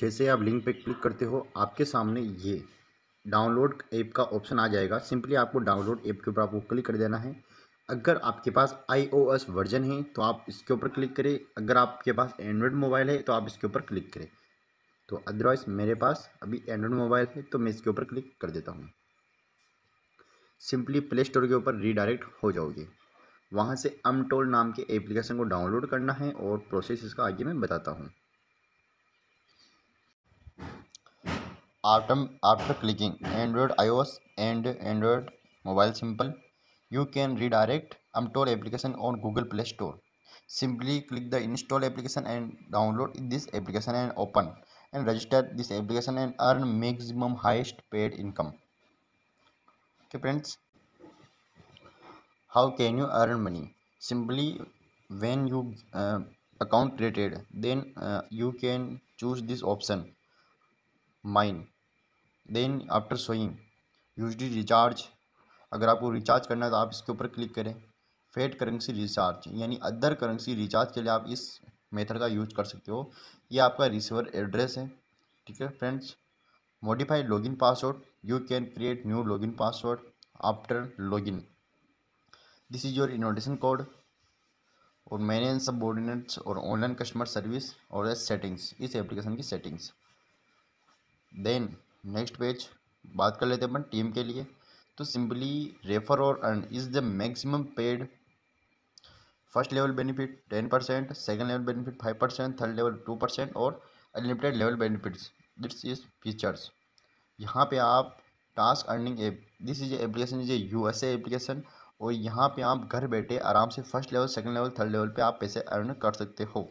जैसे आप लिंक पे क्लिक करते हो आपके सामने ये डाउनलोड ऐप का ऑप्शन आ जाएगा सिंपली आपको डाउनलोड ऐप के ऊपर आपको क्लिक कर देना है अगर आपके पास आईओएस वर्जन है तो आप इसके ऊपर क्लिक करें अगर आपके पास एंड्रॉयड मोबाइल है तो आप इसके ऊपर क्लिक करें तो अदरवाइज़ मेरे पास अभी एंड्रॉयड मोबाइल है तो मैं इसके ऊपर क्लिक कर देता हूँ सिंपली प्ले स्टोर के ऊपर रीडायरेक्ट हो जाओगे वहाँ से अम नाम के एप्लीकेशन को डाउनलोड करना है और प्रोसेस इसका आगे मैं बताता हूँ after, after clicking Android iOS and Android mobile simple you can redirect Store application on Google Play Store simply click the install application and download this application and open and register this application and earn maximum highest paid income okay friends how can you earn money simply when you uh, account created then uh, you can choose this option mine then after showing the recharge अगर आपको recharge करना है तो आप इसके ऊपर click करें fiat currency recharge यानी अदर करेंसी रिचार्ज के लिए आप इस मेथड का यूज कर सकते हो ये आपका रिसीवर एड्रेस है ठीक है friends modified login password you can create new login password after login this is your invitation code और इन सब ऑर्डिनेट्स और ऑनलाइन कस्टमर सर्विस और सेटिंग्स इस एप्लीकेशन की सेटिंग्स देन नेक्स्ट पेज बात कर लेते हैं अपन टीम के लिए तो सिंपली रेफर और earn is the maximum paid first level benefit ten percent second level benefit five percent third level two percent और unlimited level benefits this is features यहाँ पे आप task earning app this is application is a U S application और यहाँ पे आप घर बैठे आराम से first level second level third level पे आप पैसे अर्न कर सकते हो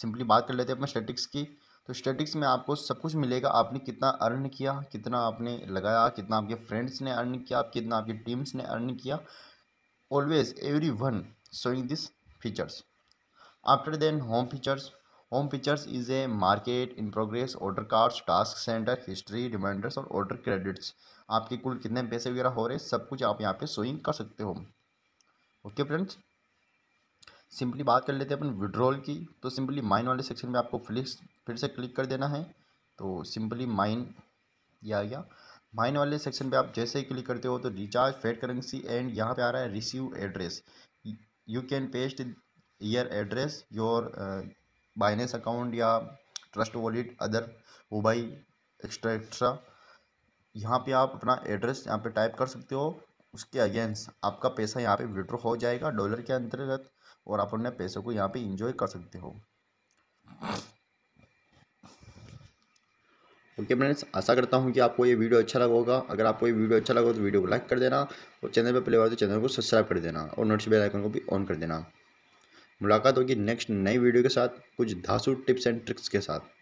सिंपली बात कर लेते हैं अपने स्टेटिक्स की तो स्टेटिक्स में आपको सब कुछ मिलेगा आपने कितना अर्न किया कितना आपने लगाया कितना आपके फ्रेंड्स ने अर्न किया कितना आपकी टीम्स ने अर्न किया always everyone showing this features after then home features home features is a market in progress order cards task centre history reminders और ऑर्डर क्रेडिट्स आपके कुल कितने पैसे वगैरह हो रहे हैं सब कुछ आप यहाँ पे शोइंग कर सकते हो ओके फ्रेंड्स सिंपली बात कर लेते हैं अपन विड्रॉल की तो सिंपली माइन वाले सेक्शन में आपको फ्लिक्स फिर से क्लिक कर देना है तो सिंपली माइन ये आ गया माइन वाले सेक्शन पे आप जैसे ही क्लिक करते हो तो रिचार्ज फेड करेंसी एंड यहाँ पे आ रहा है receive address you can paste here address your Binance account या trust wallet other mobile extra extra यहाँ पे आप अपना एड्रेस यहाँ पे टाइप कर सकते हो उसके अगेंस्ट आपका पैसा यहाँ पे विड्रॉ हो जाएगा डॉलर के अंतर्गत और आप अपने पैसों को यहाँ पे इंजॉय कर सकते हो ओके फ्रेंड्स आशा करता हूँ कि आपको ये वीडियो अच्छा लगा होगा अगर आपको ये वीडियो अच्छा लगा तो वीडियो को लाइक कर देना और चैनल पर प्ले बार तो चैनल को सब्सक्राइब कर देना और नोटिस आइकन को भी ऑन कर देना मुलाकात होगी नेक्स्ट नई वीडियो के साथ कुछ धासु टिप्स एंड ट्रिक्स के साथ